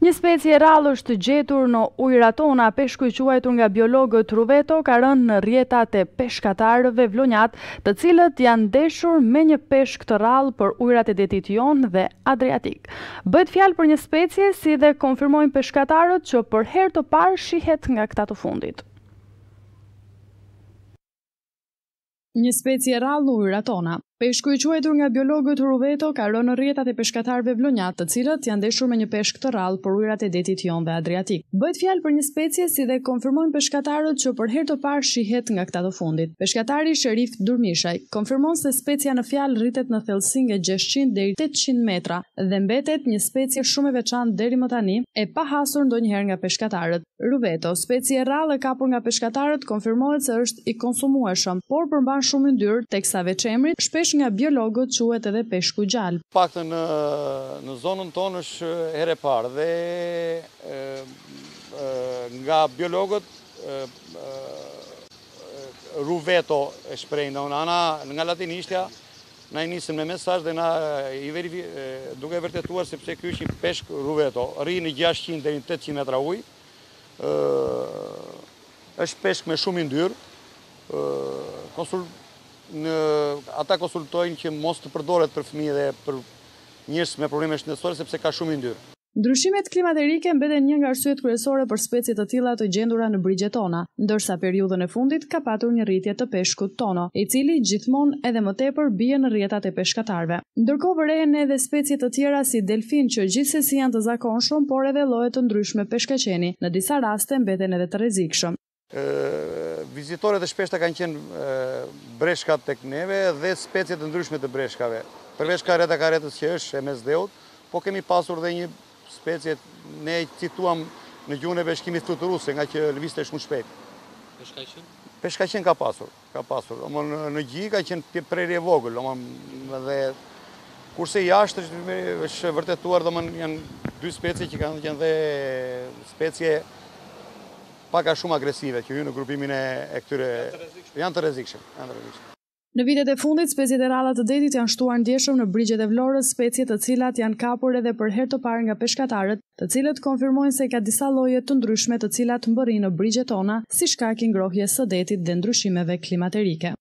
Një speci e rallë është gjetur në ujratona peshku i quajtur nga biologët Ruveto ka rënë në rjetat e peshkatarëve vlonjat të cilët janë deshur me një peshk të rallë për ujrat e detit jon dhe adriatik. Bëtë fjalë për një speci e si dhe konfirmojnë peshkatarët që për her të parë shihet nga këta të fundit. Një speci e rallë ujratona Peshku i quajtur nga biologët Ruveto ka rënë në rrjetat e peshkatarëve vlonjat, të cilët janë ndeshur me një peshk të rrallë për ujërat e detit Jon dhe Adriatik. Bëhet fjalë për një specie si dhe konfirmojnë peshkatarët që për herë të parë shihet nga këta të fundit. Peshkatari Sherif Durmishaj konfirmon se specia në fjalë rritet në thellësi nga 600 deri 800 metra dhe mbetet një specie shumë e veçantë deri më tani e pahasur ndonjëherë nga peshkatarët. Ruveto, specie e rrallë e kapur nga peshkatarët, konfirmohet se është i konsumueshëm, por përmban shumë yndyrë teksa veçëmrit, shpesh nga biologët quet edhe peshku gjallë. Pakte në zonën tonë është ere parë dhe nga biologët ruveto e shprejnë, nga latinishtja, na i nisim me mesaj dhe na i verifi, duke vërtetuar sepse kjo është i peshk ruveto, rri në 600 në 800 metra uj, është peshk me shumë indyrë, ata konsultojnë që mos të përdoret për fëmijë dhe për njërës me probleme shëndetësore, sepse ka shumë i ndyrë. Ndryshimet klimaterike mbede një nga rësujet kryesore për specjet të tila të gjendura në brigje tona, ndërsa periudën e fundit ka patur një rritje të peshkut tono, i cili gjithmon edhe më tepër bie në rjetat e peshkatarve. Ndërko vërejnë edhe specie të tjera si delfin që gjithse si janë të zakonshëm, por edhe lojet të ndryshme peshkaqeni, në disa raste mbede në dhe të rezikshëm vizitore të shpeshta kanë qenë breshkat të këneve dhe specjet të ndryshme të breshkave. përveç reta ka retës që është MSD-ut, po kemi pasur dhe një specjet, ne cituam në gjuhën e beshkimit të të rusë, nga që lëviste e shumë shpejt. Peshka qenë? shumë? Pesh ka qenë ka pasur, ka pasur. Në gjithë ka qenë prerje vogël, dhe kurse i ashtë është vërtetuar, dhe janë dy specie që kanë dhe specie paka shumë agresive që ju në grupimin e këtyre janë të rezikshëm. Në vitet e fundit, speciet e rallat të detit janë shtuar në djeshëm në brigjet e vlorës, specijet të cilat janë kapur edhe për her të parë nga peshkatarët, të cilat konfirmojnë se ka disa lojet të ndryshme të cilat mbëri në brigjet tona, si shkakin grohje së detit dhe ndryshimeve klimaterike.